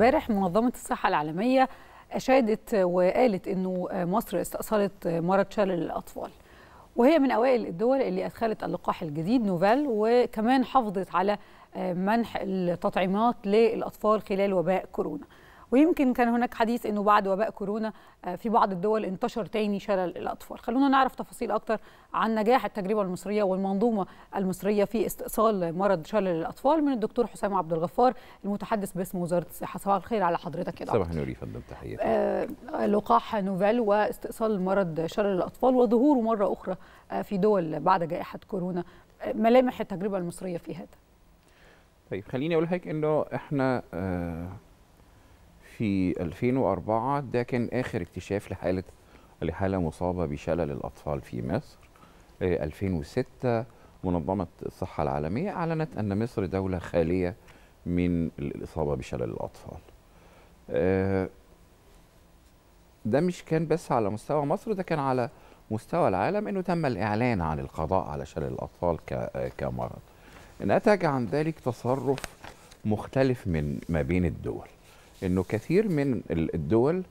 امبارح منظمة الصحة العالمية أشادت وقالت إنه مصر استأصلت مرض شلل الأطفال وهي من أوائل الدول اللي أدخلت اللقاح الجديد نوفال وكمان حافظت على منح التطعيمات للأطفال خلال وباء كورونا ويمكن كان هناك حديث انه بعد وباء كورونا آه، في بعض الدول انتشر تاني شلل الاطفال خلونا نعرف تفاصيل اكتر عن نجاح التجربه المصريه والمنظومه المصريه في استئصال مرض شلل الاطفال من الدكتور حسام عبد الغفار المتحدث باسم وزاره الصحه صباح الخير على حضرتك يا دكتور صباح النور يفضل تحياتي آه لقاح نوفال واستئصال مرض شلل الاطفال وظهوره مره اخرى آه، في دول بعد جائحه كورونا آه، ملامح التجربه المصريه في هذا طيب خليني اقول لك انه احنا آه في 2004 ده كان آخر اكتشاف لحالة لحالة مصابة بشلل الأطفال في مصر 2006 آه، منظمة الصحة العالمية أعلنت أن مصر دولة خالية من الإصابة بشلل الأطفال آه، ده مش كان بس على مستوى مصر ده كان على مستوى العالم أنه تم الإعلان عن القضاء على شلل الأطفال آه، كمرض نتج عن ذلك تصرف مختلف من ما بين الدول انه كثير من الدول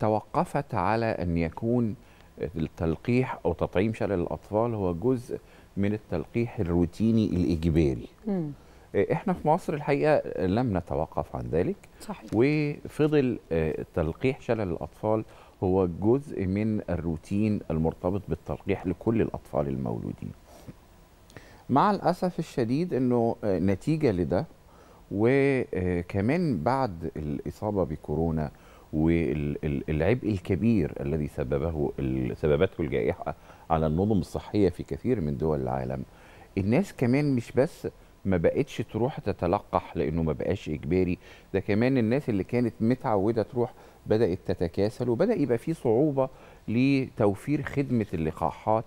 توقفت على ان يكون التلقيح او تطعيم شلل الاطفال هو جزء من التلقيح الروتيني الاجباري مم. احنا في مصر الحقيقه لم نتوقف عن ذلك صحيح. وفضل آه، تلقيح شلل الاطفال هو جزء من الروتين المرتبط بالتلقيح لكل الاطفال المولودين مع الاسف الشديد انه آه، نتيجه لده وكمان بعد الإصابة بكورونا والعبء الكبير الذي سببه سببته الجائحة على النظم الصحية في كثير من دول العالم الناس كمان مش بس ما بقتش تروح تتلقح لانه ما بقاش اجباري ده كمان الناس اللي كانت متعوده تروح بدات تتكاسل وبدا يبقى في صعوبه لتوفير خدمه اللقاحات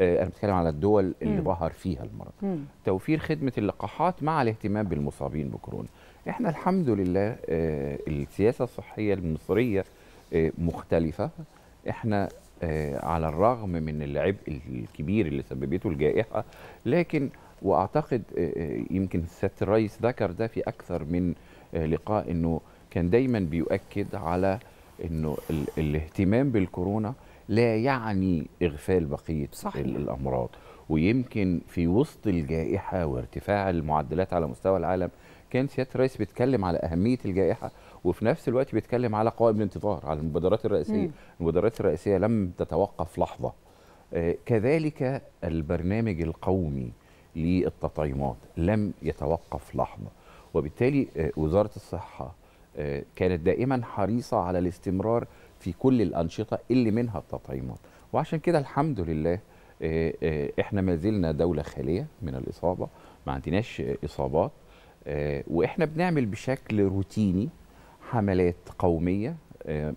آه، انا بتكلم على الدول اللي مم. ظهر فيها المرض مم. توفير خدمه اللقاحات مع الاهتمام بالمصابين بكورونا احنا الحمد لله آه، السياسه الصحيه المصريه آه، مختلفه احنا على الرغم من العبء الكبير اللي سببته الجائحه لكن واعتقد يمكن السيد الرئيس ذكر ده في اكثر من لقاء انه كان دايما بيؤكد على انه الاهتمام بالكورونا لا يعني إغفال بقية صحيح. الأمراض ويمكن في وسط الجائحة وارتفاع المعدلات على مستوى العالم كان سيادة الرئيس بيتكلم على أهمية الجائحة وفي نفس الوقت بيتكلم على قوائم الانتظار على المبادرات الرئيسية مم. المبادرات الرئيسية لم تتوقف لحظة آه، كذلك البرنامج القومي للتطعيمات لم يتوقف لحظة وبالتالي آه، وزارة الصحة آه، كانت دائما حريصة على الاستمرار في كل الأنشطة اللي منها التطعيمات وعشان كده الحمد لله آه، آه، احنا ما زلنا دولة خالية من الإصابة ما عندناش إصابات آه، واحنا بنعمل بشكل روتيني حملات قومية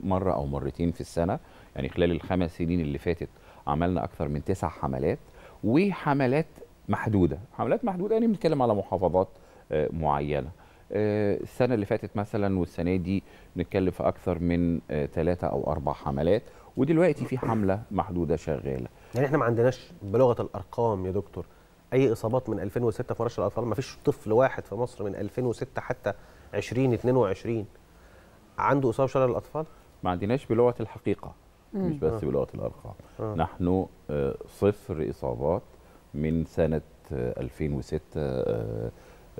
مرة أو مرتين في السنة يعني خلال الخمس سنين اللي فاتت عملنا أكثر من تسع حملات وحملات محدودة حملات محدودة يعني بنتكلم على محافظات معينة آه، السنه اللي فاتت مثلا والسنه دي بنتكلم في اكثر من ثلاثه آه، او اربع حملات ودلوقتي في حمله محدوده شغاله يعني احنا ما عندناش بلغه الارقام يا دكتور اي اصابات من 2006 في ورش الاطفال ما فيش طفل واحد في مصر من 2006 حتى 2022 عنده اصابه شلل الاطفال ما عندناش بلغه الحقيقه مش بس آه. بلغه الارقام آه. نحن صفر اصابات من سنه 2006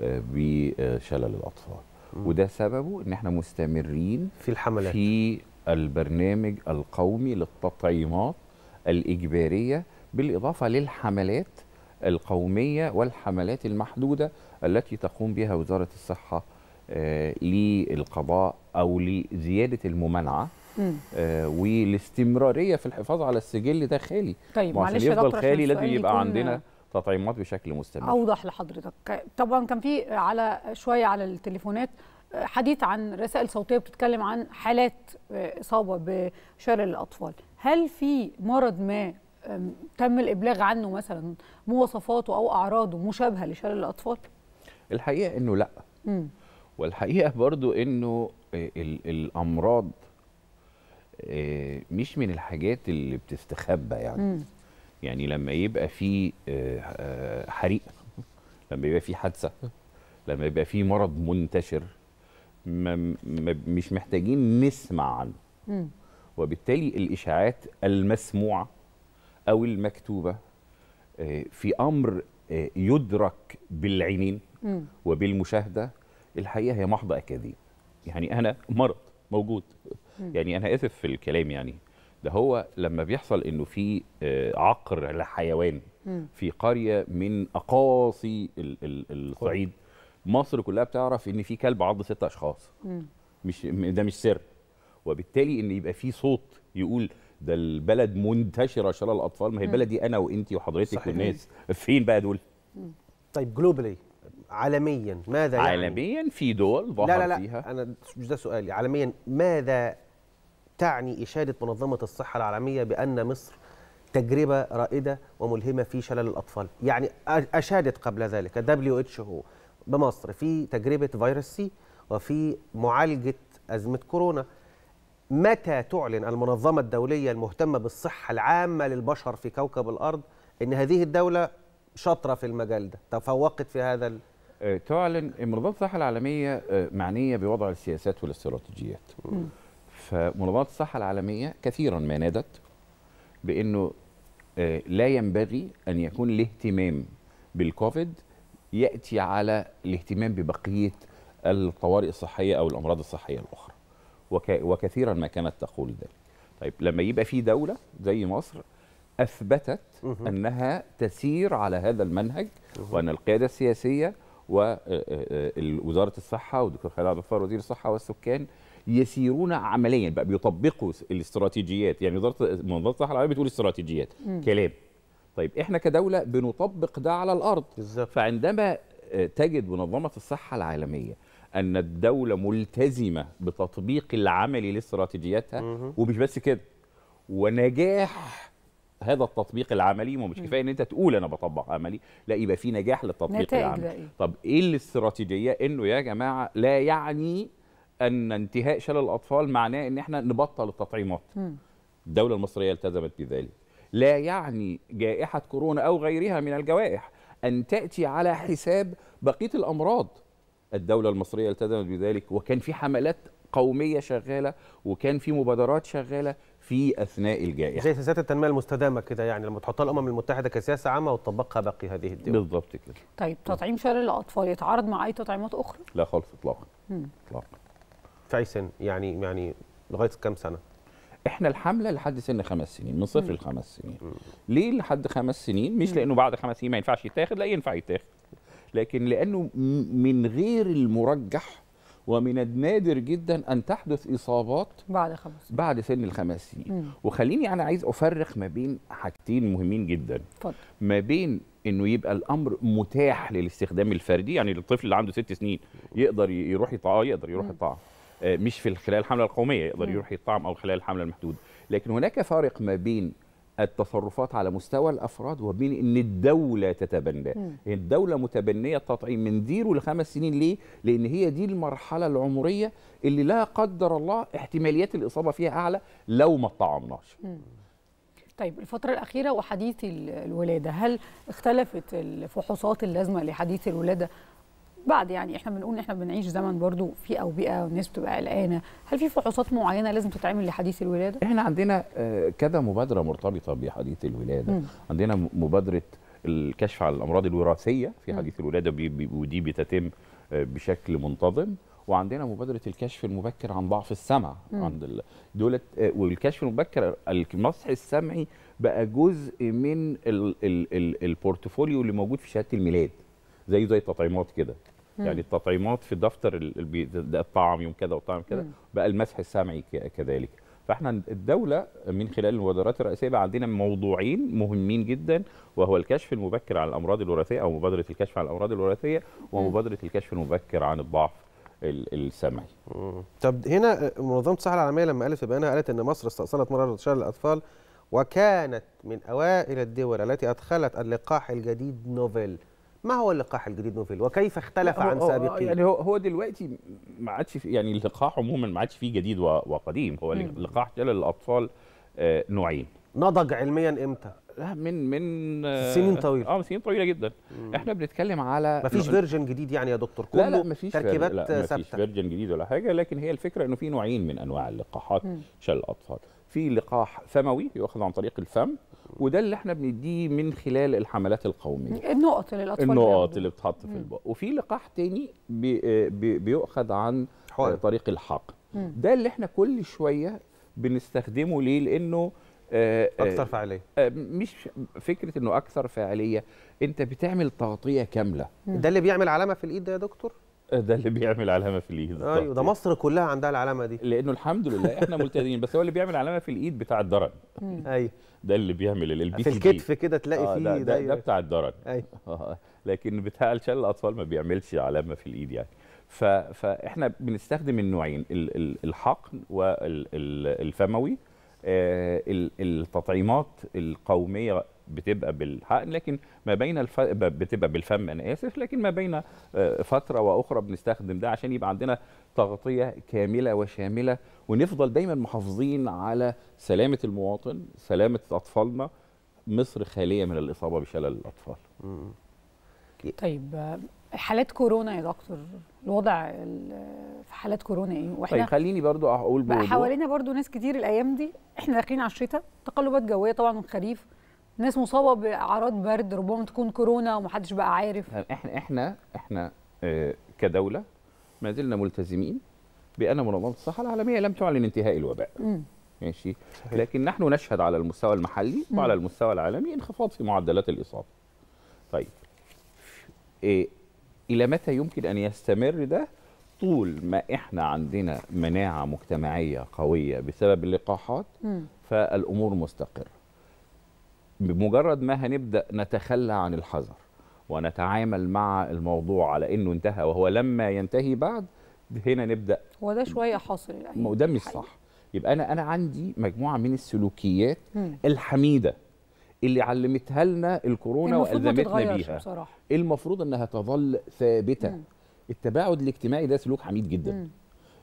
بشلل الاطفال وده سببه ان احنا مستمرين في الحملات في البرنامج القومي للتطعيمات الاجباريه بالاضافه للحملات القوميه والحملات المحدوده التي تقوم بها وزاره الصحه آه، للقضاء او لزياده الممانعه آه، والاستمراريه في الحفاظ على السجل ده خالي طيب معلش يا دكتور خالي لازم يبقى عندنا تطعيمات بشكل مستمر اوضح لحضرتك طبعا كان في على شويه على التليفونات آه، حديث عن رسائل صوتيه بتتكلم عن حالات آه، اصابه بشلل الاطفال هل في مرض ما تم الابلاغ عنه مثلا مواصفاته او اعراضه مشابهه لشلل الاطفال الحقيقه انه لا م. والحقيقه برضو انه آه، الامراض مش من الحاجات اللي بتستخبى يعني م. يعني لما يبقى في آه، آه، حريق لما يبقى في حادثه لما يبقى في مرض منتشر ما مش محتاجين نسمع عنه وبالتالي الاشاعات المسموعه او المكتوبه آه، في امر يدرك بالعينين وبالمشاهده الحقيقه هي محض اكاذيب يعني انا مرض موجود يعني انا اسف في الكلام يعني ده هو لما بيحصل انه في آه، عقر لحيوان في قريه من اقاصي الصعيد مصر كلها بتعرف ان في كلب عض ست اشخاص مش ده مش سر وبالتالي ان يبقى في صوت يقول ده البلد منتشره شلال الاطفال ما هي البلد دي انا وانت وحضرتك صحيح. والناس فين بقى دول طيب جلوبالي عالميا ماذا يعني عالميا في دول ظهر لا لا لا فيها انا مش ده سؤالي عالميا ماذا تعني إشادة منظمة الصحة العالمية بأن مصر تجربة رائدة وملهمة في شلل الأطفال يعني أشادت قبل ذلك WHO بمصر في تجربة فيروس سي وفي معالجة أزمة كورونا متى تعلن المنظمة الدولية المهتمة بالصحة العامة للبشر في كوكب الأرض أن هذه الدولة شاطرة في المجال ده تفوقت في هذا آه، تعلن منظمة الصحة العالمية آه، معنية بوضع السياسات والاستراتيجيات فمنظمه الصحه العالميه كثيرا ما نادت بانه آه، لا ينبغي ان يكون الاهتمام بالكوفيد ياتي على الاهتمام ببقيه الطوارئ الصحيه او الامراض الصحيه الاخرى وكثيرا ما كانت تقول ذلك طيب لما يبقى في دوله زي مصر اثبتت انها تسير على هذا المنهج وان القياده السياسيه ووزاره آه، آه، الصحه والدكتور خالد عبد الغفار وزير الصحه والسكان يسيرون عمليا بقى بيطبقوا الاستراتيجيات يعني وزاره منظمه الصحه العالميه بتقول استراتيجيات م. كلام طيب احنا كدوله بنطبق ده على الارض بالزبط. فعندما آه، تجد منظمه الصحه العالميه ان الدوله ملتزمه بتطبيق العملي لاستراتيجياتها ومش بس كده ونجاح هذا التطبيق العملي ما مش كفايه ان انت تقول انا بطبق عملي لا يبقى في نجاح للتطبيق العملي إيه؟ طب ايه الاستراتيجيه انه يا جماعه لا يعني ان انتهاء شلل الاطفال معناه ان احنا نبطل التطعيمات الدوله المصريه التزمت بذلك لا يعني جائحه كورونا او غيرها من الجوائح ان تاتي على حساب بقيه الامراض الدوله المصريه التزمت بذلك وكان في حملات قوميه شغاله وكان في مبادرات شغاله في اثناء الجائحه زي سياسات التنميه المستدامه كده يعني لما تحطها الامم المتحده كسياسه عامه وتطبقها باقي هذه الدول بالضبط كده طيب نعم. تطعيم شلل الاطفال يتعارض مع اي تطعيمات اخرى لا خالص اطلاقا اطلاقا في اي سن يعني يعني لغايه كام سنه احنا الحمله لحد سن خمس سنين من صفر لخمس سنين ليه لحد خمس سنين مش لانه بعد خمس سنين ما ينفعش يتاخد لا ينفع يتاخد لكن لانه من غير المرجح ومن النادر جدا ان تحدث اصابات بعد خمس سنين. بعد سن الخمس سنين مم. وخليني انا عايز افرق ما بين حاجتين مهمين جدا فضل. ما بين انه يبقى الامر متاح للاستخدام الفردي يعني الطفل اللي عنده ست سنين يقدر يروح يطاع يقدر يروح يطاع آه، مش في خلال الحمله القوميه يقدر يروح يطعم او خلال الحمله المحدوده لكن هناك فارق ما بين التصرفات على مستوى الافراد وبين ان الدوله تتبناه الدوله متبنيه التطعيم من زيرو لخمس سنين ليه لان هي دي المرحله العمريه اللي لا قدر الله احتماليات الاصابه فيها اعلى لو ما طعمناش طيب الفترة الأخيرة وحديث الولادة هل اختلفت الفحوصات اللازمة لحديث الولادة بعد يعني احنا بنقول ان احنا بنعيش زمن برضو في اوبئه والناس بتبقى قلقانه هل في فحوصات معينه لازم تتعمل لحديث الولاده احنا عندنا آه، كذا مبادره مرتبطه بحديث الولاده م. عندنا مبادره الكشف على الامراض الوراثيه في حديث الولاده ودي بتتم آه، بشكل منتظم وعندنا مبادره الكشف المبكر عن ضعف السمع م. عند دولت آه، والكشف المبكر المسح السمعي بقى جزء من البورتفوليو اللي موجود في شهاده الميلاد زيه زي التطعيمات كده يعني التطعيمات في دفتر ده الطعام يوم كذا والطعام كذا بقى المسح السمعي كذلك فاحنا الدوله من خلال المبادرات الرئاسيه بقى عندنا موضوعين مهمين جدا وهو الكشف المبكر عن الامراض الوراثيه او مبادره الكشف عن الامراض الوراثيه ومبادره الكشف المبكر عن الضعف السمعي. طب هنا آه، منظمه الصحه العالميه لما قالت في بيانها قالت ان مصر استأصلت مرض انتشار الاطفال وكانت من اوائل الدول التي ادخلت اللقاح الجديد نوفل. ما هو اللقاح الجديد نوفل وكيف اختلف عن سابقه؟ يعني هو هو دلوقتي ما عادش يعني اللقاح عموما ما عادش فيه جديد وقديم هو اللقاح شلل الاطفال آه، نوعين نضج علميا امتى؟ لا من من آه، سنين طويله اه سنين طويله جدا مم. احنا بنتكلم على مفيش فيرجن جديد يعني يا دكتور كله لا لا مفيش تركيبات لا ما مفيش فيرجن جديد ولا حاجه لكن هي الفكره انه في نوعين من انواع اللقاحات شلل الاطفال في لقاح فموي يؤخذ عن طريق الفم وده اللي احنا بنديه من خلال الحملات القوميه النقط اللي الاطفال النقط اللي بتحط في البق وفي لقاح تاني بي آه، بي بيؤخذ عن حوالي. طريق الحقن ده اللي احنا كل شويه بنستخدمه ليه لانه آه، آه، اكثر فعاليه مش فكره انه اكثر فعاليه انت بتعمل تغطيه كامله ده اللي بيعمل علامه في الايد ده يا دكتور ده اللي بيعمل علامه في الايد ايوه ده مصر كلها عندها العلامه دي لانه الحمد لله احنا ملتزمين بس هو اللي بيعمل علامه في الايد بتاع الدرن ايوه ده اللي بيعمل البي في الكتف كده تلاقي آه فيه ده, ده, ده بتاع الدرن ايوه, أيوة. آه، لكن بتاع الشلل الاطفال ما بيعملش علامه في الايد يعني ف... فاحنا بنستخدم النوعين الحقن والفموي آه، التطعيمات القوميه بتبقى بالحقن لكن ما بين الف... بتبقى بالفم انا اسف لكن ما بين آه، فتره واخرى بنستخدم ده عشان يبقى عندنا تغطيه كامله وشامله ونفضل دايما محافظين على سلامه المواطن سلامه اطفالنا مصر خاليه من الاصابه بشلل الاطفال طيب حالات كورونا يا دكتور الوضع في حالات كورونا ايه واحنا طيب خليني برضو اقول بقى حوالينا برضو ناس كتير الايام دي احنا داخلين على الشتاء تقلبات جويه طبعا والخريف ناس مصابه باعراض برد ربما تكون كورونا ومحدش بقى عارف احنا احنا احنا آه، كدوله ما زلنا ملتزمين بان منظمه الصحه العالميه لم تعلن انتهاء الوباء ماشي لكن نحن نشهد على المستوى المحلي م. وعلى المستوى العالمي انخفاض في معدلات الاصابه طيب إيه الى متى يمكن ان يستمر ده طول ما احنا عندنا مناعه مجتمعيه قويه بسبب اللقاحات م. فالامور مستقره بمجرد ما هنبدا نتخلى عن الحذر ونتعامل مع الموضوع على انه انتهى وهو لما ينتهي بعد هنا نبدا هو ده شويه حاصل يعني. الايام ده مش صح يبقى انا انا عندي مجموعه من السلوكيات م. الحميده اللي علمتها لنا الكورونا والزمتنا بيها بصراحة. المفروض انها تظل ثابته م. التباعد الاجتماعي ده سلوك حميد جدا م.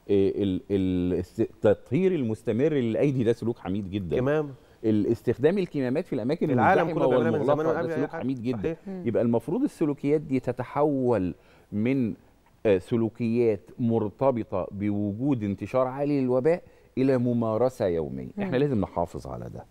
إيه، التطهير المستمر للايدي ده سلوك حميد جدا تمام الاستخدام الكمامات في الاماكن العالم كله والمغلقه ده سلوك حميد جدا صحيح. يبقى المفروض السلوكيات دي تتحول من آه، سلوكيات مرتبطه بوجود انتشار عالي للوباء الى ممارسه يوميه مم. احنا لازم نحافظ على ده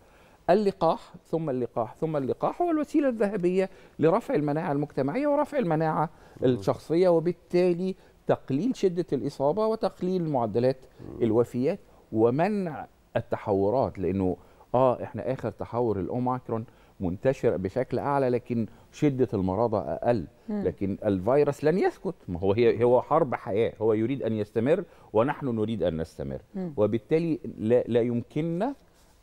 اللقاح ثم اللقاح ثم اللقاح هو الوسيله الذهبيه لرفع المناعه المجتمعيه ورفع المناعه الشخصيه وبالتالي تقليل شده الاصابه وتقليل معدلات الوفيات ومنع التحورات لانه اه احنا اخر تحور الاوميكرون منتشر بشكل اعلى لكن شده المرضى اقل لكن الفيروس لن يسكت ما هو هي هو حرب حياه هو يريد ان يستمر ونحن نريد ان نستمر وبالتالي لا, لا يمكننا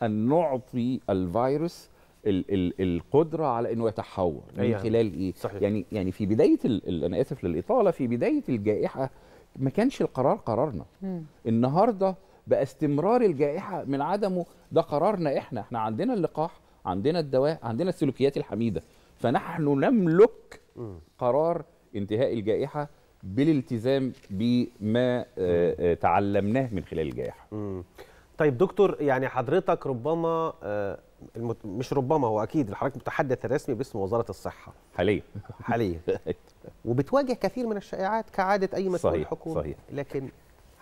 ان نعطي الفيروس ال ال القدره على انه يتحور من يعني خلال ايه صحيح. يعني يعني في بدايه انا اسف للاطاله في بدايه الجائحه ما كانش القرار قرارنا النهارده بقى استمرار الجائحه من عدمه ده قرارنا احنا احنا عندنا اللقاح عندنا الدواء عندنا السلوكيات الحميده فنحن نملك قرار انتهاء الجائحه بالالتزام بما آه، آه، تعلمناه من خلال الجائحه طيب دكتور يعني حضرتك ربما آه، المت... مش ربما هو اكيد حضرتك متحدث رسمي باسم وزاره الصحه حاليا حاليا وبتواجه كثير من الشائعات كعاده اي مسؤول صحيح حكومي صحيح لكن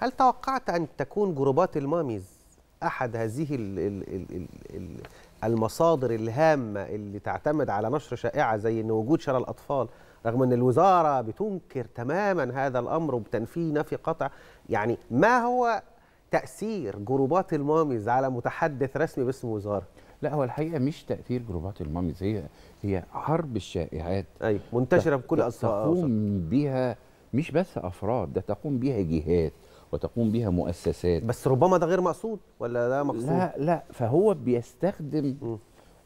هل توقعت أن تكون جروبات الماميز أحد هذه المصادر الهامة اللي تعتمد على نشر شائعة زي أن وجود شرى الأطفال رغم أن الوزارة بتنكر تماما هذا الأمر وبتنفيه نفي قطع يعني ما هو تأثير جروبات الماميز على متحدث رسمي باسم وزارة؟ لا هو الحقيقه مش تاثير جروبات الماميز هي هي حرب الشائعات اي منتشره بكل اصوات تقوم بها مش بس افراد ده تقوم بها جهات وتقوم بها مؤسسات بس ربما ده غير مقصود ولا ده مقصود لا لا فهو بيستخدم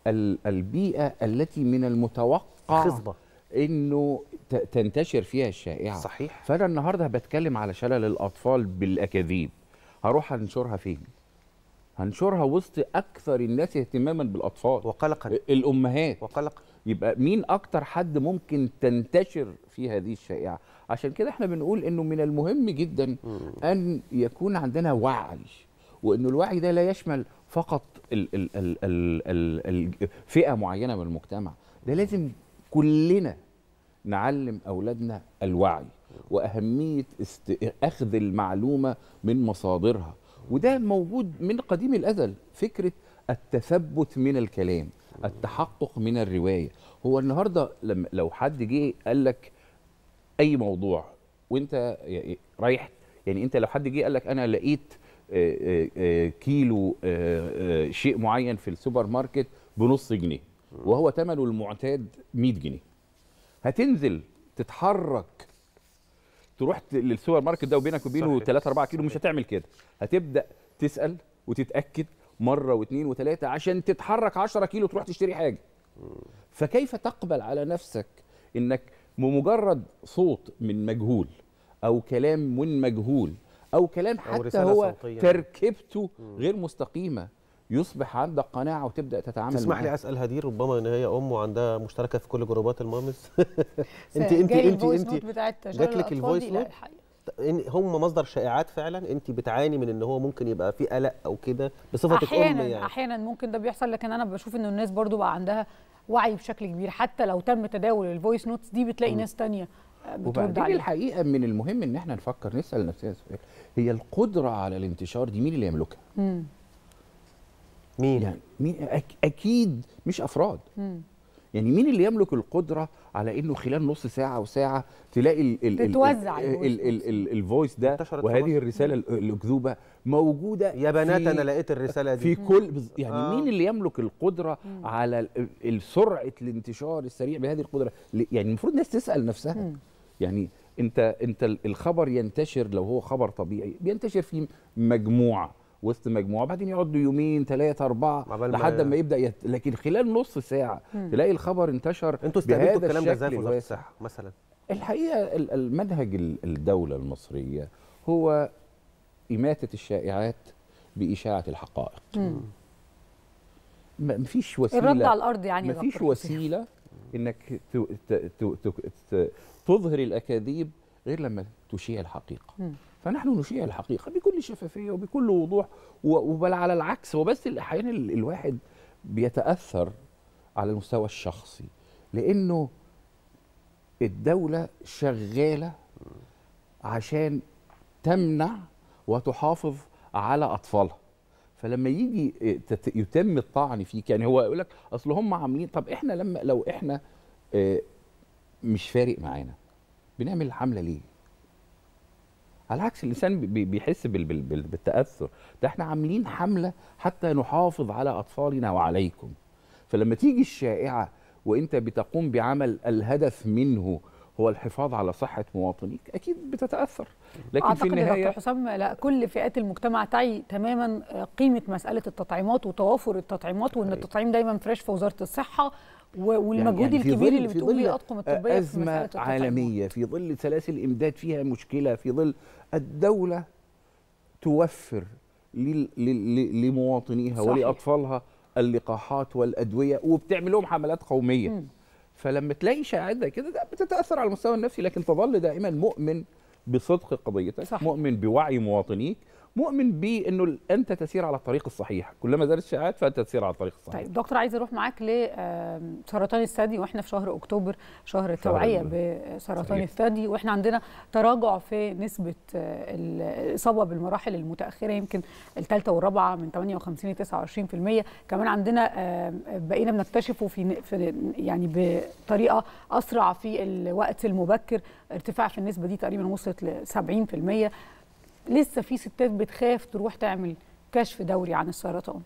ال البيئه التي من المتوقع خصبه انه تنتشر فيها الشائعه صحيح فانا النهارده بتكلم على شلل الاطفال بالاكاذيب هروح انشرها فين هنشرها وسط اكثر الناس اهتماما بالاطفال وقلقا الامهات وقلقا يبقى مين اكتر حد ممكن تنتشر في هذه الشائعه عشان كده احنا بنقول انه من المهم جدا ان يكون عندنا وعي وانه الوعي ده لا يشمل فقط ال ال ال ال ال فئه معينه من المجتمع ده لازم كلنا نعلم اولادنا الوعي واهميه است... اخذ المعلومه من مصادرها وده موجود من قديم الازل فكره التثبت من الكلام التحقق من الروايه هو النهارده لما لو حد جه قال لك اي موضوع وانت رايح يعني انت لو حد جه قال لك انا لقيت آه، آه، آه، كيلو شيء معين في السوبر ماركت بنص جنيه وهو ثمنه المعتاد 100 جنيه هتنزل تتحرك تروح للسوبر ماركت ده وبينك وبينه 3 4 كيلو مش هتعمل كده هتبدا تسال وتتاكد مره واثنين وثلاثه عشان تتحرك 10 كيلو تروح تشتري حاجه فكيف تقبل على نفسك انك بمجرد صوت من مجهول او كلام من مجهول او كلام حتى أو هو صوتية. تركيبته غير مستقيمه يصبح عندك قناعه وتبدا تتعامل تسمح لي اسال هدير ربما ان هي ام وعندها مشتركه في كل جروبات المامز انت انت انت انت جات لك الفويس نوت ان هم مصدر شائعات فعلا انت بتعاني من ان هو ممكن يبقى في قلق او كده بصفتك ام يعني احيانا ممكن ده بيحصل لكن انا بشوف ان الناس برضو بقى عندها وعي بشكل كبير حتى لو تم تداول الفويس نوتس دي بتلاقي م. ناس تانية بترد عليها الحقيقه من المهم ان احنا نفكر نسال نفسنا سؤال هي القدره على الانتشار دي مين اللي يملكها؟ مين؟ يعني مين اكيد مش افراد م. يعني مين اللي يملك القدره على انه خلال نص ساعه او ساعه تلاقي تتوزع الفويس ده وهذه الرساله الاكذوبه موجوده يا بنات انا لقيت الرساله دي في كل يعني آه. مين اللي يملك القدره على سرعه الانتشار السريع بهذه القدره يعني المفروض الناس تسال نفسها يعني انت انت الخبر ينتشر لو هو خبر طبيعي بينتشر في مجموعه وسط مجموعه بعدين يقعدوا يومين ثلاثه اربعه لحد ما يبدا يت... لكن خلال نص ساعه مم. تلاقي الخبر انتشر انتوا استقبلتوا الكلام ده ازاي في وزاره الصحه مثلا الحقيقه المنهج الدوله المصريه هو اماته الشائعات باشاعه الحقائق مم. مفيش وسيله الرد على الارض يعني مفيش وسيله انك تظهر الاكاذيب غير لما تشيع الحقيقه مم. فنحن نشيع الحقيقه بكل شفافيه وبكل وضوح وبل على العكس هو بس احيانا الواحد بيتاثر على المستوى الشخصي لانه الدوله شغاله عشان تمنع وتحافظ على اطفالها فلما يجي يتم الطعن فيك يعني هو يقول لك اصل هم عاملين طب احنا لما لو احنا آه، مش فارق معانا بنعمل الحمله ليه على عكس الانسان بيحس بالتاثر ده احنا عاملين حمله حتى نحافظ على اطفالنا وعليكم فلما تيجي الشائعه وانت بتقوم بعمل الهدف منه هو الحفاظ على صحه مواطنيك اكيد بتتاثر لكن أعتقد في النهايه دكتور حسام لا كل فئات المجتمع تعي تماما قيمه مساله التطعيمات وتوافر التطعيمات وان أيوة. التطعيم دايما فريش في وزاره الصحه والمجهود يعني الكبير اللي بتقوله به الاطقم الطبيه في مساله التطعيمات. عالميه في ظل سلاسل امداد فيها مشكله في ظل الدولة توفر لمواطنيها صحيح. ولأطفالها اللقاحات والأدوية وبتعمل لهم حملات قومية م. فلما تلاقي شائعات كده ده بتتأثر على المستوى النفسي لكن تظل دائما مؤمن بصدق قضيتك صح. مؤمن بوعي مواطنيك مؤمن بانه انت تسير على الطريق الصحيح كلما زادت الشائعات فانت تسير على الطريق الصحيح طيب دكتور عايز اروح معاك لسرطان الثدي واحنا في شهر اكتوبر شهر التوعيه بسرطان الثدي واحنا عندنا تراجع في نسبه آه، الاصابه بالمراحل المتاخره يمكن الثالثه والرابعه من 58 ل 29% كمان عندنا بقينا بنكتشفه في يعني بطريقه اسرع في الوقت المبكر ارتفاع في النسبه دي تقريبا وصلت ل 70% لسه في ستات بتخاف تروح تعمل كشف دوري عن السرطان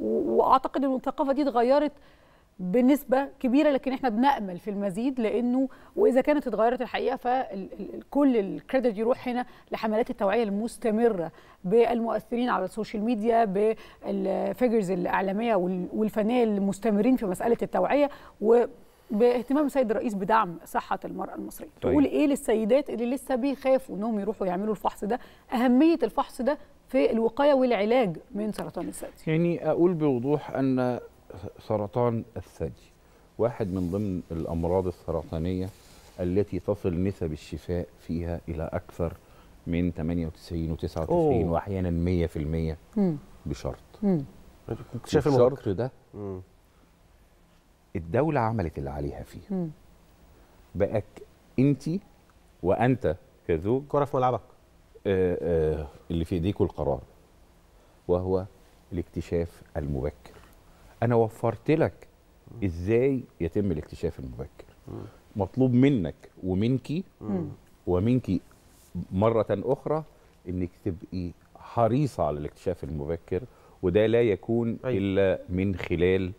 واعتقد ان الثقافه دي اتغيرت بنسبة كبيرة لكن احنا بنأمل في المزيد لأنه وإذا كانت اتغيرت الحقيقة فكل الكريدت يروح هنا لحملات التوعية المستمرة بالمؤثرين على السوشيال ميديا بالفيجرز الإعلامية والفنية المستمرين في مسألة التوعية و باهتمام السيد الرئيس بدعم صحه المراه المصريه طيب. تقول ايه للسيدات اللي لسه بيخافوا انهم يروحوا يعملوا الفحص ده اهميه الفحص ده في الوقايه والعلاج من سرطان الثدي يعني اقول بوضوح ان سرطان الثدي واحد من ضمن الامراض السرطانيه التي تصل نسب الشفاء فيها الى اكثر من 98 و99 واحيانا 100% مم. بشرط اكتشاف الشرط ده مم. الدوله عملت اللي عليها فيه بقى انت وانت كزوج كره في ملعبك آه، آه، اللي في ايديكوا القرار وهو الاكتشاف المبكر انا وفرت لك ازاي يتم الاكتشاف المبكر مطلوب منك ومنكي ومنكي مره اخرى انك تبقي حريصه على الاكتشاف المبكر وده لا يكون الا من خلال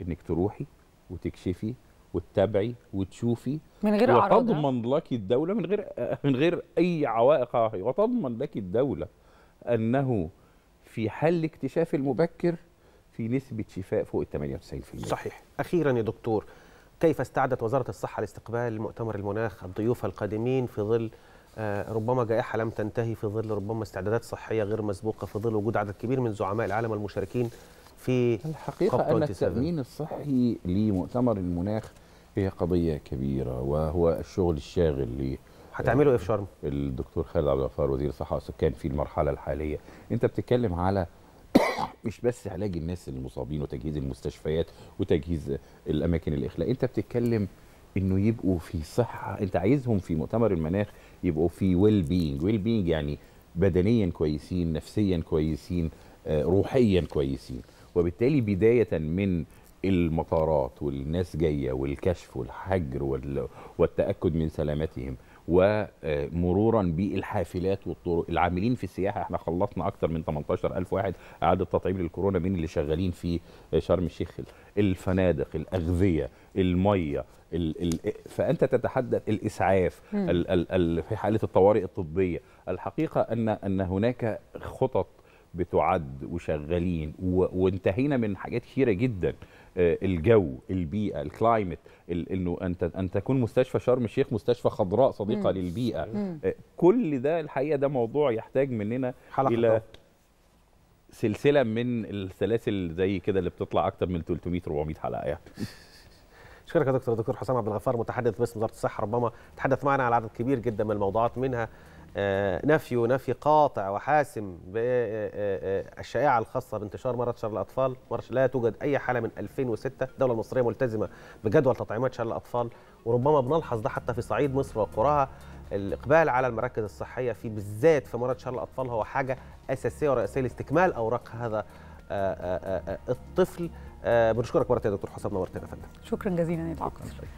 انك تروحي وتكشفي وتتابعي وتشوفي من غير وتضمن لك الدولة من غير من غير أي عوائق وتضمن لك الدولة أنه في حل اكتشاف المبكر في نسبة شفاء فوق ال 98% صحيح أخيرا يا دكتور كيف استعدت وزارة الصحة لاستقبال مؤتمر المناخ الضيوف القادمين في ظل آه، ربما جائحة لم تنتهي في ظل ربما استعدادات صحية غير مسبوقة في ظل وجود عدد كبير من زعماء العالم المشاركين في الحقيقة أن التأمين الصحي لمؤتمر المناخ هي قضية كبيرة وهو الشغل الشاغل ل هتعمله ايه في شرم؟ الدكتور خالد عبد الغفار وزير الصحة والسكان في المرحلة الحالية، أنت بتتكلم على مش بس علاج الناس المصابين وتجهيز المستشفيات وتجهيز الأماكن الإخلاء، أنت بتتكلم انه يبقوا في صحه انت عايزهم في مؤتمر المناخ يبقوا في ويل بينج ويل بينج يعني بدنيا كويسين نفسيا كويسين آه، روحيا كويسين وبالتالي بداية من المطارات والناس جاية والكشف والحجر والتأكد من سلامتهم ومرورا بالحافلات والطرق العاملين في السياحه احنا خلصنا اكثر من 18000 واحد اعاده تطعيم للكورونا من اللي شغالين في شرم الشيخ الفنادق الاغذيه الميه ال ال فانت تتحدث الاسعاف ال ال ال في حاله الطوارئ الطبيه الحقيقه ان ان هناك خطط بتعد وشغالين وانتهينا من حاجات كثيره جدا آه، الجو البيئه الكلايمت انه انت ان تكون مستشفى شرم الشيخ مستشفى خضراء صديقه مم. للبيئه مم. آه، كل ده الحقيقه ده موضوع يحتاج مننا حلقة الى سلسله من السلاسل زي كده اللي بتطلع اكتر من 300 400 حلقه يعني شكرا يا دكتور دكتور حسام عبد الغفار متحدث باسم وزاره الصحه ربما تحدث معنا على عدد كبير جدا من الموضوعات منها آه، نفي نفي قاطع وحاسم بالشائعه آه، آه، الخاصه بانتشار مرض شر الاطفال لا توجد اي حاله من 2006 الدوله المصريه ملتزمه بجدول تطعيمات شر الاطفال وربما بنلحظ ده حتى في صعيد مصر وقراها الاقبال على المراكز الصحيه في بالذات في مرض شر الاطفال هو حاجه اساسيه ورئيسيه لاستكمال اوراق هذا الطفل بنشكرك مره يا دكتور حسام نورتنا يا فندم شكرا جزيلا يا دكتور